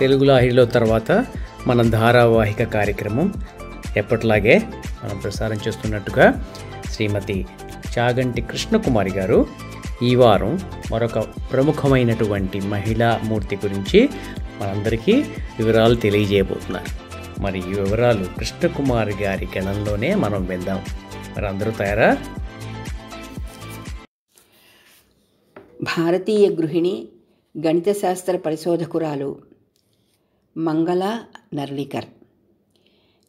తెలుగులో హీరో తర్వాత మన ధారావాహిక కార్యక్రమం ఎప్పటిలాగే మనం ప్రసారం చేస్తున్నట్టుగా శ్రీమతి చాగంటి కృష్ణకుమారి గారు ఈ వారం మరొక ప్రముఖమైనటువంటి మహిళా మూర్తి గురించి మనందరికీ వివరాలు తెలియజేయబోతున్నారు మరి ఈ వివరాలు కృష్ణకుమారి గారి గణంలోనే మనం విందాం మరి అందరూ తయారా భారతీయ గృహిణి గణిత శాస్త్ర పరిశోధకురాలు మంగళ నర్లికర్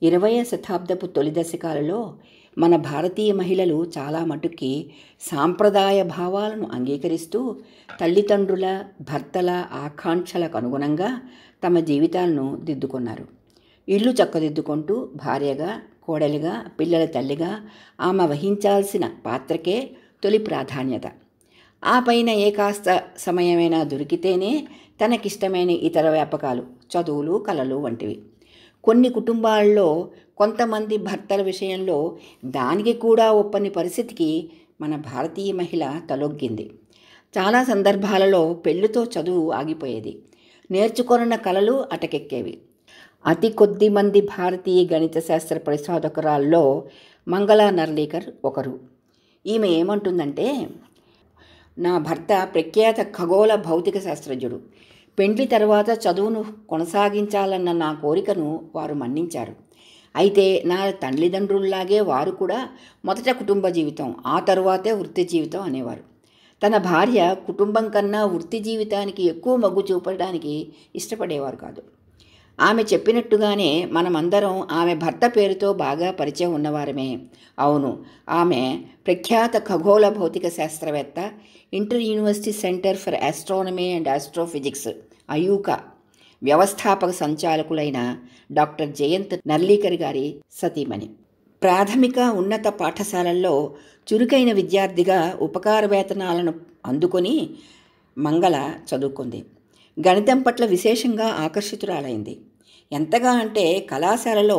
ఇరవయ శతాబ్దపు తొలి దశకాలలో మన భారతీయ మహిళలు చాలా మటుకి సాంప్రదాయ భావాలను అంగీకరిస్తూ తల్లిదండ్రుల భర్తల ఆకాంక్షలకు అనుగుణంగా తమ జీవితాలను దిద్దుకున్నారు ఇల్లు చక్కదిద్దుకుంటూ భార్యగా కోడలిగా పిల్లల తల్లిగా ఆమె వహించాల్సిన పాత్రకే తొలి ప్రాధాన్యత ఆ పైన ఏ కాస్త సమయమైనా దొరికితేనే తనకిష్టమైన ఇతర వ్యాపకాలు చదువులు కళలు వంటివి కొన్ని కుటుంబాల్లో కొంతమంది భర్తల విషయంలో దానికి కూడా ఒప్పని పరిస్థితికి మన భారతీయ మహిళ తలొగ్గింది చాలా సందర్భాలలో పెళ్లితో చదువు ఆగిపోయేది నేర్చుకొనున్న కళలు అటకెక్కేవి అతి కొద్ది మంది భారతీయ గణిత శాస్త్ర పరిశోధకురాల్లో మంగళా నర్లీకర్ ఒకరు ఈమె ఏమంటుందంటే నా భర్త ప్రఖ్యాత ఖగోళ భౌతిక శాస్త్రజ్ఞుడు పెండ్లి తర్వాత చదువును కొనసాగించాలన్న నా కోరికను వారు మన్నించారు అయితే నా తల్లిదండ్రుల్లాగే వారు కూడా మొదట కుటుంబ జీవితం ఆ తరువాతే వృత్తి జీవితం అనేవారు తన భార్య కుటుంబం కన్నా వృత్తి జీవితానికి ఎక్కువ మగ్గు చూపడానికి ఇష్టపడేవారు కాదు ఆమె చెప్పినట్టుగానే మనమందరం ఆమె భర్త పేరుతో బాగా పరిచయం ఉన్నవారమే అవును ఆమె ప్రఖ్యాత ఖగోళ భౌతిక శాస్త్రవేత్త Inter University Centre for Astronomy and Astrophysics అయూక వ్యవస్థాపక సంచాలకులైన డాక్టర్ జయంత్ నర్లీకర్ గారి సతీమణి ప్రాథమిక ఉన్నత పాఠశాలల్లో చురుకైన విద్యార్థిగా ఉపకార వేతనాలను అందుకొని మంగళ చదువుకుంది గణితం పట్ల విశేషంగా ఆకర్షితురాలైంది ఎంతగా అంటే కళాశాలలో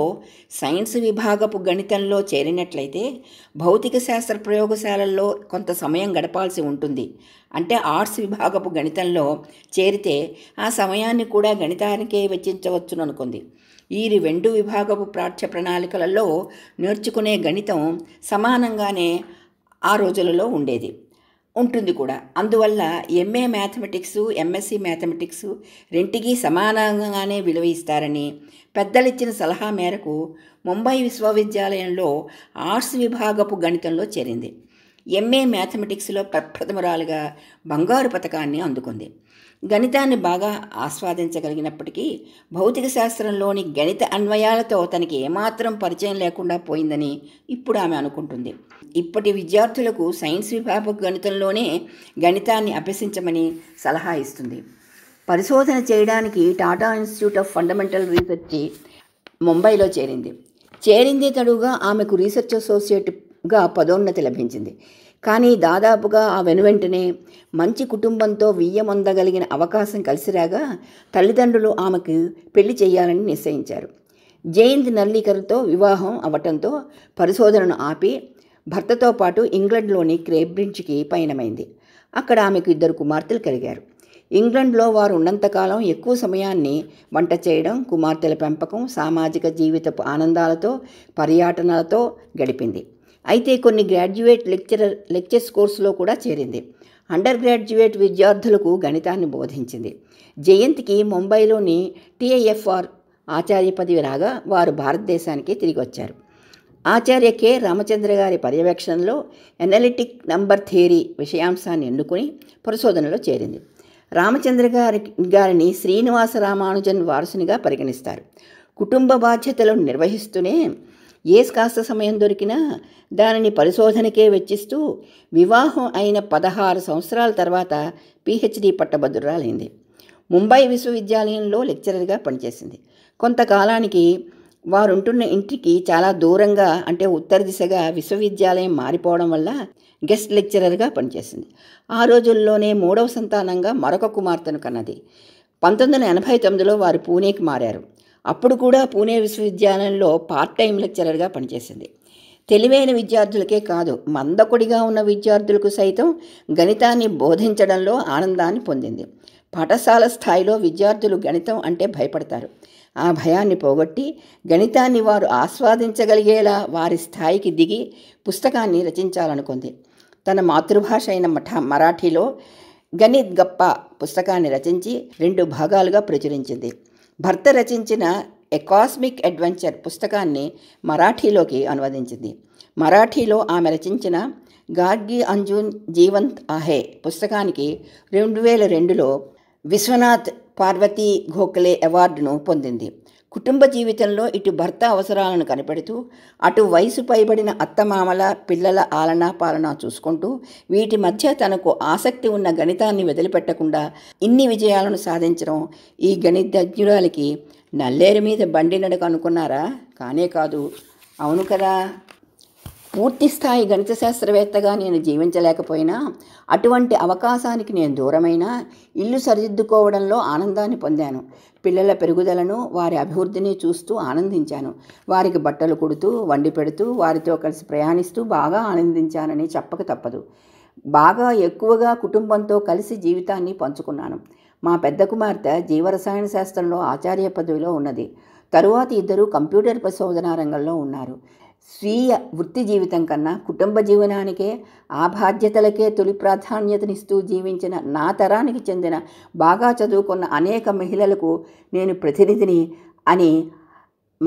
సైన్స్ విభాగపు గణితంలో చేరినట్లయితే భౌతిక శాస్త్ర ప్రయోగశాలల్లో కొంత సమయం గడపాల్సి ఉంటుంది అంటే ఆర్ట్స్ విభాగపు గణితంలో చేరితే ఆ సమయాన్ని కూడా గణితానికే వెచ్చించవచ్చును అనుకుంది ఈ రెండు విభాగపు ప్రాఠ్య ప్రణాళికలలో నేర్చుకునే గణితం సమానంగానే ఆ రోజులలో ఉండేది ఉంటుంది కూడా అందువల్ల ఎంఏ మ్యాథమెటిక్స్ ఎంఎస్సి మ్యాథమెటిక్స్ రెంటికి సమానంగానే విలువ ఇస్తారని పెద్దలిచ్చిన సలహా మేరకు ముంబై విశ్వవిద్యాలయంలో ఆర్ట్స్ విభాగపు గణితంలో చేరింది ఎంఏ మ్యాథమెటిక్స్లో ప్రప్రథమరాలుగా బంగారు పథకాన్ని అందుకుంది గణితాన్ని బాగా ఆస్వాదించగలిగినప్పటికీ భౌతిక శాస్త్రంలోని గణిత అన్వయాలతో తనకి ఏమాత్రం పరిచయం లేకుండా పోయిందని ఇప్పుడు ఆమె అనుకుంటుంది ఇప్పటి విద్యార్థులకు సైన్స్ విభాగ గణితంలోనే గణితాన్ని అభ్యసించమని సలహా ఇస్తుంది పరిశోధన చేయడానికి Tata Institute of Fundamental Research ముంబైలో చేరింది చేరింది తడుగా ఆమెకు రీసెర్చ్ అసోసియేట్ గా పదోన్నతి లభించింది కానీ దాదాపుగా ఆ వెనువెంటనే మంచి కుటుంబంతో వియ్యమొందగలిగిన అవకాశం కలిసిరాగా తల్లిదండ్రులు ఆమెకు పెళ్లి చేయాలని నిశ్చయించారు జయంతి నల్లికర్తో వివాహం అవ్వటంతో పరిశోధనను ఆపి భర్తతో పాటు ఇంగ్లండ్లోని క్రేబ్రిడ్జ్కి పయనమైంది అక్కడ ఆమెకు ఇద్దరు కుమార్తెలు కలిగారు ఇంగ్లండ్లో వారు ఉన్నంతకాలం ఎక్కువ సమయాన్ని వంట చేయడం కుమార్తెల పెంపకం సామాజిక జీవితపు ఆనందాలతో పర్యటనలతో గడిపింది అయితే కొన్ని గ్రాడ్యుయేట్ లెక్చరర్ లెక్చర్స్ కోర్సులో కూడా చేరింది అండర్ గ్రాడ్యుయేట్ విద్యార్థులకు గణితాన్ని బోధించింది జయంత్కి ముంబైలోని టీఐఎఫ్ఆర్ ఆచార్య పదవి రాగా వారు భారతదేశానికి తిరిగి వచ్చారు ఆచార్య కె రామచంద్ర గారి పర్యవేక్షణలో ఎనలిటిక్ నంబర్ థియరీ విషయాంశాన్ని ఎన్నుకుని పరిశోధనలో చేరింది రామచంద్ర గారి గారిని శ్రీనివాస రామానుజన్ వారసునిగా పరిగణిస్తారు కుటుంబ బాధ్యతలను నిర్వహిస్తూనే ఏ కాస్త సమయం దొరికినా దానిని పరిశోధనకే వెచ్చిస్తూ వివాహం అయిన పదహారు సంవత్సరాల తర్వాత పిహెచ్డి పట్టభద్రురాలైంది ముంబై విశ్వవిద్యాలయంలో లెక్చరర్గా పనిచేసింది కొంతకాలానికి వారుంటున్న ఇంటికి చాలా దూరంగా అంటే ఉత్తర దిశగా విశ్వవిద్యాలయం మారిపోవడం వల్ల గెస్ట్ లెక్చరర్గా పనిచేసింది ఆ రోజుల్లోనే మూడవ సంతానంగా మరొక కుమార్తెను కన్నది పంతొమ్మిది వందల ఎనభై తొమ్మిదిలో వారు పూణేకి మారారు అప్పుడు కూడా పూణే విశ్వవిద్యాలయంలో పార్ట్ టైం లెక్చరర్గా పనిచేసింది తెలివైన విద్యార్థులకే కాదు మందకుడిగా ఉన్న విద్యార్థులకు సైతం గణితాన్ని బోధించడంలో ఆనందాన్ని పొందింది పాఠశాల స్థాయిలో విద్యార్థులు గణితం అంటే భయపడతారు ఆ భయాన్ని పోగొట్టి గణితాన్ని వారు ఆస్వాదించగలిగేలా వారి స్థాయికి దిగి పుస్తకాన్ని రచించాలనుకుంది తన మాతృభాష అయిన మఠ మరాఠీలో గణిత్ గప్ప పుస్తకాన్ని రచించి రెండు భాగాలుగా ప్రచురించింది భర్త రచించిన ఎకాస్మిక్ అడ్వెంచర్ పుస్తకాన్ని మరాఠీలోకి అనువదించింది మరాఠీలో ఆమె రచించిన గార్గి అంజున్ జీవంత్ ఆహే పుస్తకానికి రెండు వేల రెండులో విశ్వనాథ్ పార్వతీ గోఖలే అవార్డును పొందింది కుటుంబ జీవితంలో ఇటు భర్త అవసరాలను కనిపెడుతూ అటు వయసు పైబడిన అత్తమామల పిల్లల ఆలనా పాలన చూసుకుంటూ వీటి మధ్య తనకు ఆసక్తి ఉన్న గణితాన్ని వదిలిపెట్టకుండా ఇన్ని విజయాలను సాధించడం ఈ గణితజ్ఞురాలకి నల్లేరు మీద బండి నడక అనుకున్నారా కానే కాదు అవును కదా పూర్తిస్థాయి గణిత శాస్త్రవేత్తగా నేను జీవించలేకపోయినా అటువంటి అవకాశానికి నేను దూరమైన ఇల్లు సరిదిద్దుకోవడంలో ఆనందాన్ని పొందాను పిల్లల పెరుగుదలను వారి అభివృద్ధిని చూస్తూ ఆనందించాను వారికి బట్టలు కుడుతూ వండి పెడుతూ వారితో కలిసి ప్రయాణిస్తూ బాగా ఆనందించానని చెప్పక తప్పదు బాగా ఎక్కువగా కుటుంబంతో కలిసి జీవితాన్ని పంచుకున్నాను మా పెద్ద కుమార్తె జీవరసాయన శాస్త్రంలో ఆచార్య పదవిలో ఉన్నది తరువాత ఇద్దరు కంప్యూటర్ పరిశోధనా రంగంలో ఉన్నారు స్వీయ వృత్తి జీవితం కన్నా కుటుంబ జీవనానికే ఆ బాధ్యతలకే తొలి ప్రాధాన్యతనిస్తూ జీవించిన నా తరానికి చెందిన బాగా చదువుకున్న అనేక మహిళలకు నేను ప్రతినిధిని అని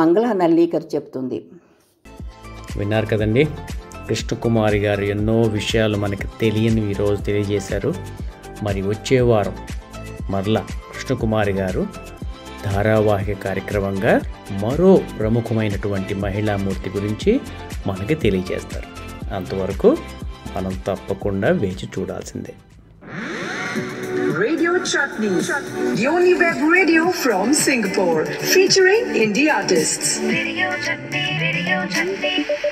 మంగళ నల్లీకర్ చెప్తుంది విన్నారు కదండి కృష్ణకుమారి గారు ఎన్నో విషయాలు మనకు తెలియని ఈరోజు తెలియజేశారు మరి వచ్చే వారం మరలా కృష్ణకుమారి గారు ధారావాహిక కార్యక్రమంగా మరో ప్రముఖమైనటువంటి మహిళామూర్తి గురించి మనకి తెలియజేస్తారు అంతవరకు మనం తప్పకుండా వేచి చూడాల్సిందే Radio Chutney, the only web radio from Singapore, featuring indie artists. Radio Chutney, Radio Chutney.